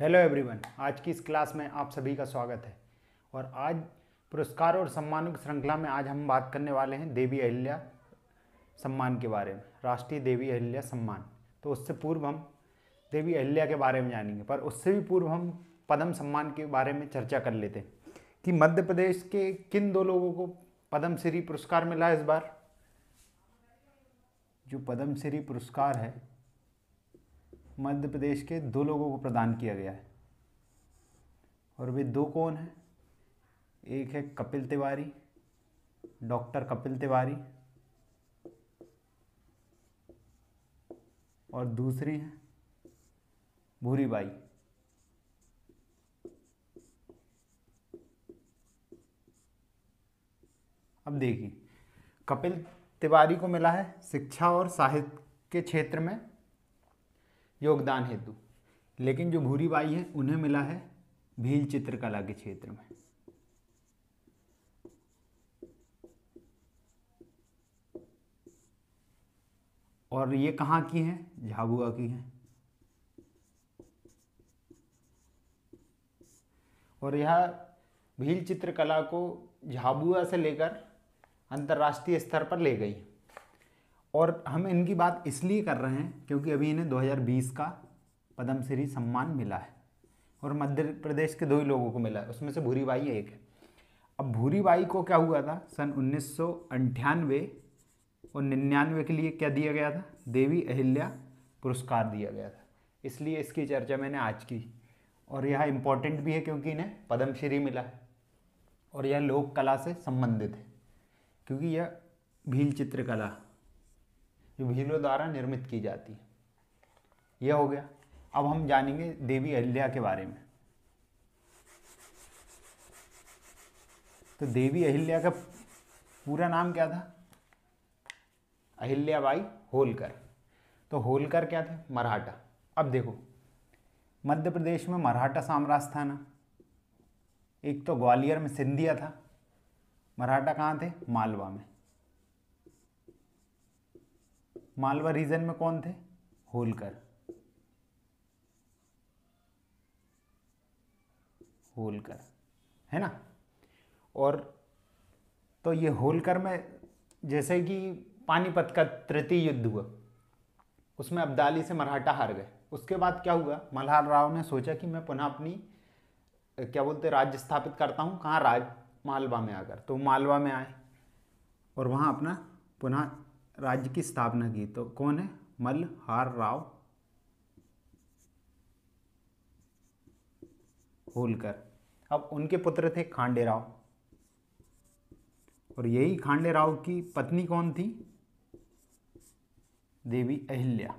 hello everyone आज की इस क्लास में आप सभी का स्वागत है और आज पुरस्कार और सम्मानों की श्रृंखला में आज हम बात करने वाले हैं देवी अहिल्या सम्मान के बारे में राष्ट्रीय देवी अहिल्या सम्मान तो उससे पूर्व हम देवी अहिल्या के बारे में जानेंगे पर उससे भी पूर्व हम पद्म सम्मान के बारे में चर्चा कर लेते हैं कि मध्य प्रदेश के किन दो लोगों को पद्म श्री पुरस्कार मिला इस बार जो पद्मश्री पुरस्कार है मध्य प्रदेश के दो लोगों को प्रदान किया गया है और वे दो कौन हैं एक है कपिल तिवारी डॉक्टर कपिल तिवारी और दूसरी है भूरी बाई अब देखिए कपिल तिवारी को मिला है शिक्षा और साहित्य के क्षेत्र में योगदान हेतु लेकिन जो भूरी बाई है उन्हें मिला है भील चित्रकला के क्षेत्र में और ये कहाँ की हैं झाबुआ की हैं और यह भील चित्रकला को झाबुआ से लेकर अंतर्राष्ट्रीय स्तर पर ले गई और हम इनकी बात इसलिए कर रहे हैं क्योंकि अभी इन्हें 2020 का पद्मश्री सम्मान मिला है और मध्य प्रदेश के दो ही लोगों को मिला है उसमें से भूरी बाई एक है अब भूरी बाई को क्या हुआ था सन उन्नीस और निन्यानवे के लिए क्या दिया गया था देवी अहिल्या पुरस्कार दिया गया था इसलिए इसकी चर्चा मैंने आज की और यह इम्पॉर्टेंट भी है क्योंकि इन्हें पद्मश्री मिला है और यह लोक कला से संबंधित है क्योंकि यह भील चित्रकला जो भीलों द्वारा निर्मित की जाती है यह हो गया अब हम जानेंगे देवी अहिल्या के बारे में तो देवी अहिल्या का पूरा नाम क्या था अहिल्या बाई होलकर तो होलकर क्या थे मराठा अब देखो मध्य प्रदेश में मराठा साम्राज्य था ना एक तो ग्वालियर में सिंधिया था मराठा कहाँ थे मालवा में मालवा रीजन में कौन थे होलकर होलकर है ना और तो ये होलकर में जैसे कि पानीपत का तृतीय युद्ध हुआ उसमें अब्दाली से मराठा हार गए उसके बाद क्या हुआ मल्हार राव ने सोचा कि मैं पुनः अपनी क्या बोलते राज्य स्थापित करता हूँ कहाँ राज मालवा में आकर तो मालवा में आए और वहाँ अपना पुनः राज्य की स्थापना की तो कौन है मल्हार राव होलकर अब उनके पुत्र थे खांडे राव और यही खांडे राव की पत्नी कौन थी देवी अहिल्या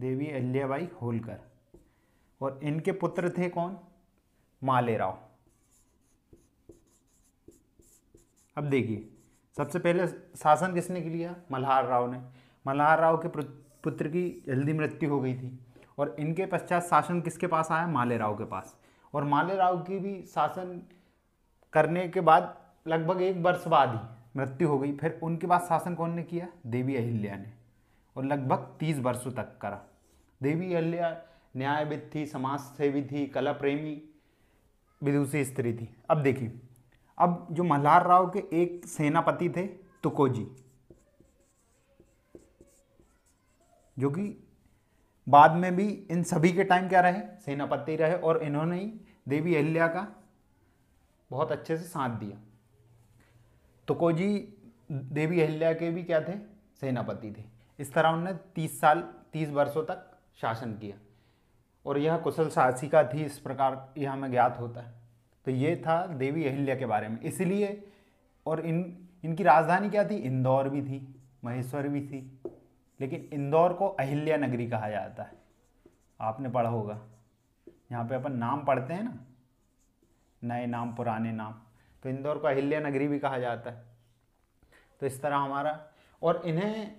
देवी अहिल्याबाई होलकर और इनके पुत्र थे कौन माले राव अब देखिए सबसे पहले शासन किसने लिया मल्हार राव ने मल्हार राव के पुत्र की जल्दी मृत्यु हो गई थी और इनके पश्चात शासन किसके पास आया माले राव के पास और माले राव की भी शासन करने के बाद लगभग एक वर्ष बाद ही मृत्यु हो गई फिर उनके बाद शासन कौन ने किया देवी अहिल्या ने और लगभग तीस वर्षों तक करा देवी अहिल्या न्यायविद थी समाज सेवी थी कला प्रेमी विदुषी स्त्री थी अब देखिए अब जो मल्हार राव के एक सेनापति थे तुकोजी जो कि बाद में भी इन सभी के टाइम क्या रहे सेनापति रहे और इन्होंने ही देवी अहल्या का बहुत अच्छे से साथ दिया तुकोजी देवी अहल्या के भी क्या थे सेनापति थे इस तरह उन्होंने तीस साल तीस वर्षों तक शासन किया और यह कुशल का थी इस प्रकार यह हमें ज्ञात होता है तो ये था देवी अहिल्या के बारे में इसलिए और इन इनकी राजधानी क्या थी इंदौर भी थी महेश्वर भी थी लेकिन इंदौर को अहिल्या नगरी कहा जाता है आपने पढ़ा होगा यहाँ पे अपन नाम पढ़ते हैं ना नए नाम पुराने नाम तो इंदौर को अहिल्या नगरी भी कहा जाता है तो इस तरह हमारा और इन्हें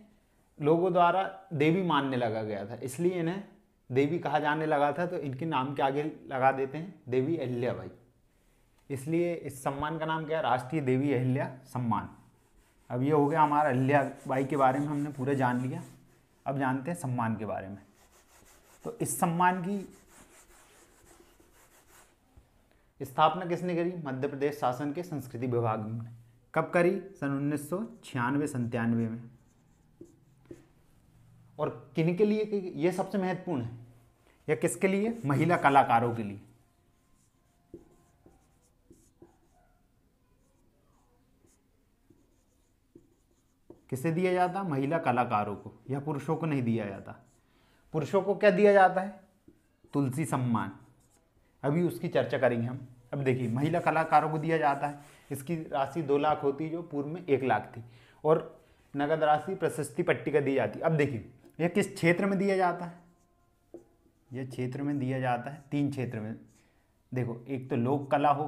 लोगों द्वारा देवी मानने लगा गया था इसलिए इन्हें देवी कहा जाने लगा था तो इनके नाम के आगे लगा देते हैं देवी भाई इसलिए इस सम्मान का नाम क्या है राष्ट्रीय देवी अहिल्या सम्मान अब ये हो गया हमारा बाई के बारे में हमने पूरा जान लिया अब जानते हैं सम्मान के बारे में तो इस सम्मान की स्थापना किसने करी मध्य प्रदेश शासन के संस्कृति विभाग ने कब करी सन उन्नीस सौ छियानवे सन्तानवे में और किन के लिए यह सबसे महत्वपूर्ण है या किसके लिए महिला कलाकारों के लिए किसे दिया जाता महिला कलाकारों को या पुरुषों को नहीं दिया जाता पुरुषों को क्या दिया जाता है तुलसी सम्मान अभी उसकी चर्चा करेंगे हम अब देखिए महिला कलाकारों को दिया जाता है इसकी राशि दो लाख होती जो पूर्व में एक लाख थी और नगद राशि प्रशस्ति पट्टी का दी जाती अब देखिए यह किस क्षेत्र में दिया जाता है यह क्षेत्र में दिया जाता है तीन क्षेत्र में देखो एक तो लोक कला हो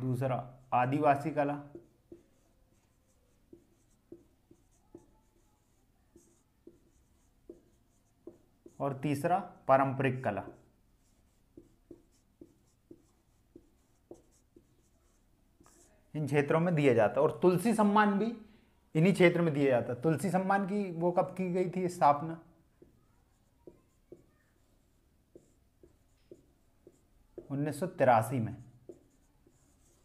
दूसरा आदिवासी कला और तीसरा पारंपरिक कला इन क्षेत्रों में दिया जाता है और तुलसी सम्मान भी इन्हीं क्षेत्र में दिया जाता है तुलसी सम्मान की वो कब की गई थी स्थापना उन्नीस में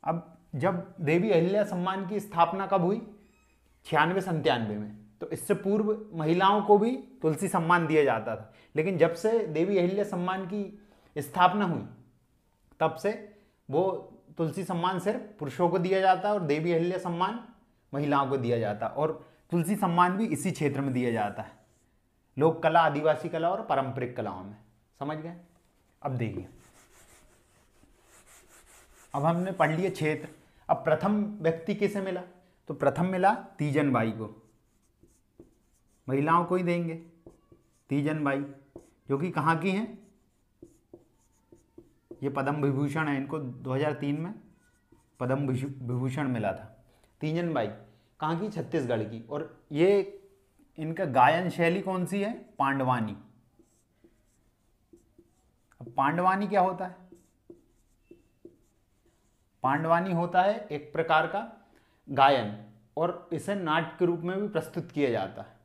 अब जब देवी अहिल्या सम्मान की स्थापना कब हुई छियानवे संतानवे में तो इससे पूर्व महिलाओं को भी तुलसी सम्मान दिया जाता था लेकिन जब से देवी अहिल्या सम्मान की स्थापना हुई तब से वो तुलसी सम्मान सिर्फ पुरुषों को दिया जाता है और देवी अहल्या सम्मान महिलाओं को दिया जाता है और तुलसी सम्मान भी इसी क्षेत्र में दिया जाता है लोक कला आदिवासी कला और पारंपरिक कलाओं में समझ गए अब देखिए अब हमने पढ़ लिया क्षेत्र अब प्रथम व्यक्ति किसे मिला तो प्रथम मिला तीजन बाई को महिलाओं को ही देंगे तीजन बाई जो कि कहाँ की हैं ये पद्म विभूषण है इनको 2003 में पद्म विभूषण मिला था तीजन बाई कहाँ की छत्तीसगढ़ की और ये इनका गायन शैली कौन सी है पांडवानी अब पांडवानी क्या होता है पांडवानी होता है एक प्रकार का गायन और इसे नाट्य के रूप में भी प्रस्तुत किया जाता है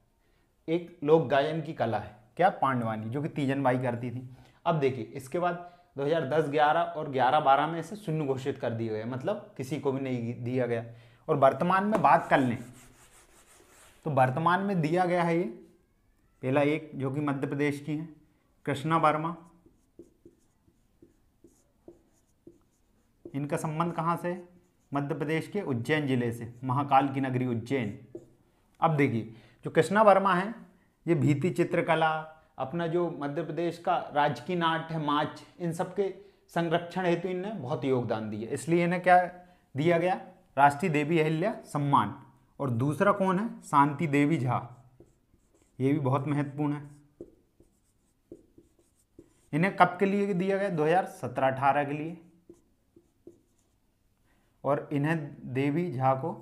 एक लोक गायन की कला है क्या पांडवानी जो कि तीजन बाई करती थी अब देखिए इसके बाद 2010 11 और 11 12 में इसे शून्य घोषित कर दिए गए मतलब किसी को भी नहीं दिया गया और वर्तमान में बात कर लें तो वर्तमान में दिया गया है ये पहला एक जो कि मध्य प्रदेश की है कृष्णा वर्मा इनका संबंध कहाँ से मध्य प्रदेश के उज्जैन जिले से महाकाल की नगरी उज्जैन अब देखिए जो कृष्णा वर्मा है ये भीति चित्रकला अपना जो मध्य प्रदेश का राजकीय नाट है माच इन सब के संरक्षण हेतु इनने बहुत योगदान दिया इसलिए इन्हें क्या दिया गया राष्ट्रीय देवी अहिल्या सम्मान और दूसरा कौन है शांति देवी झा ये भी बहुत महत्वपूर्ण है इन्हें कब के लिए दिया गया 2017-18 के लिए और इन्हें देवी झा को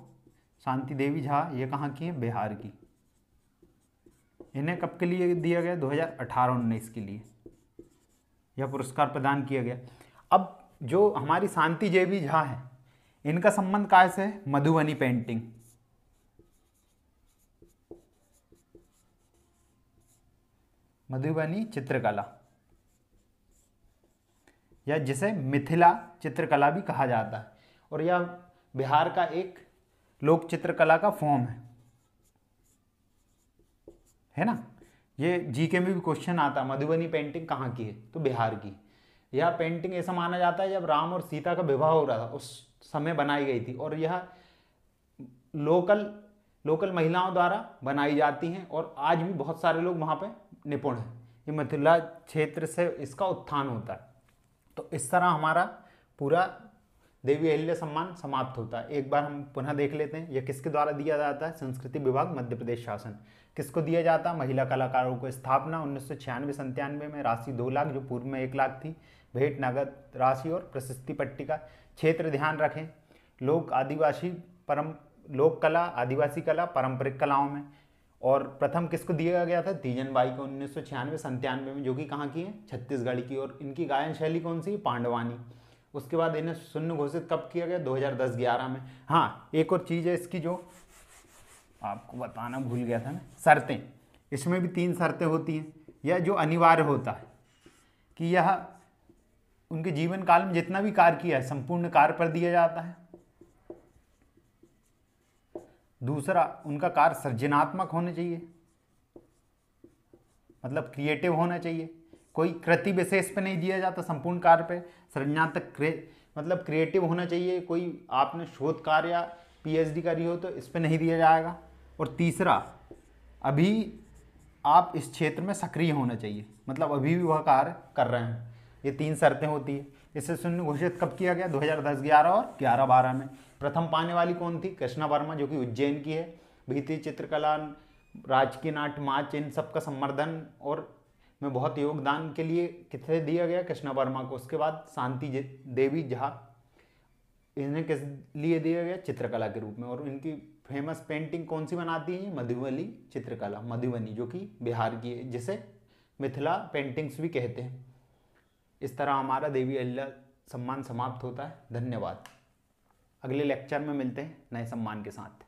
शांति देवी झा ये कहाँ की है बिहार की इन्हें कब के लिए दिया गया 2018-19 के लिए यह पुरस्कार प्रदान किया गया अब जो हमारी शांति जेबी झा है इनका संबंध काय से है मधुबनी पेंटिंग मधुबनी चित्रकला या जिसे मिथिला चित्रकला भी कहा जाता है और यह बिहार का एक लोक चित्रकला का फॉर्म है है ना ये जी के में भी क्वेश्चन आता मधुबनी पेंटिंग कहाँ की है तो बिहार की यह पेंटिंग ऐसा माना जाता है जब राम और सीता का विवाह हो रहा था उस समय बनाई गई थी और यह लोकल लोकल महिलाओं द्वारा बनाई जाती हैं और आज भी बहुत सारे लोग वहाँ पर निपुण हैं ये मिथिला क्षेत्र से इसका उत्थान होता है तो इस तरह हमारा पूरा देवी अहिल्या सम्मान समाप्त होता है एक बार हम पुनः देख लेते हैं यह किसके द्वारा दिया जाता है संस्कृति विभाग मध्य प्रदेश शासन किसको दिया जाता है महिला कलाकारों को स्थापना उन्नीस सौ छियानवे संतानवे में राशि दो लाख जो पूर्व में एक लाख थी भेंट नगद राशि और प्रशस्ति का क्षेत्र ध्यान रखें लोक आदिवासी परम लोक कला आदिवासी कला पारंपरिक कलाओं में और प्रथम किसको दिया गया था तीजन बाई को उन्नीस सौ छियानवे संतानवे में जो कि कहाँ की है छत्तीसगढ़ की और इनकी गायन शैली कौन सी पांडवानी उसके बाद इन्हें शून्य घोषित कब किया गया 2010-11 में हाँ एक और चीज़ है इसकी जो आपको बताना भूल गया था मैं शर्तें इसमें भी तीन शर्तें होती हैं यह जो अनिवार्य होता है कि यह उनके जीवन काल में जितना भी कार्य किया है संपूर्ण कार्य पर दिया जाता है दूसरा उनका कार्य सृजनात्मक होना चाहिए मतलब क्रिएटिव होना चाहिए कोई कृति विशेष पे नहीं दिया जाता संपूर्ण कार्य पे सृजनात्मक क्रे मतलब क्रिएटिव होना चाहिए कोई आपने शोध कार्य या पीएचडी करी हो तो इस पर नहीं दिया जाएगा और तीसरा अभी आप इस क्षेत्र में सक्रिय होना चाहिए मतलब अभी भी वह कार्य कर रहे हैं ये तीन शर्तें होती है इसे शून्य घोषित कब किया गया 2010 11 और 11 12 में प्रथम पाने वाली कौन थी कृष्णा वर्मा जो कि उज्जैन की है भीती चित्रकला राजकीय नाट माच इन सब का संवर्धन और में बहुत योगदान के लिए किसे दिया गया कृष्णा वर्मा को उसके बाद शांति देवी झा इन्हें किस लिए दिया गया चित्रकला के रूप में और इनकी फेमस पेंटिंग कौन सी बनाती है मधुबनी चित्रकला मधुबनी जो कि बिहार की है जिसे मिथिला पेंटिंग्स भी कहते हैं इस तरह हमारा देवी अल्लाह सम्मान समाप्त होता है धन्यवाद अगले लेक्चर में मिलते हैं नए सम्मान के साथ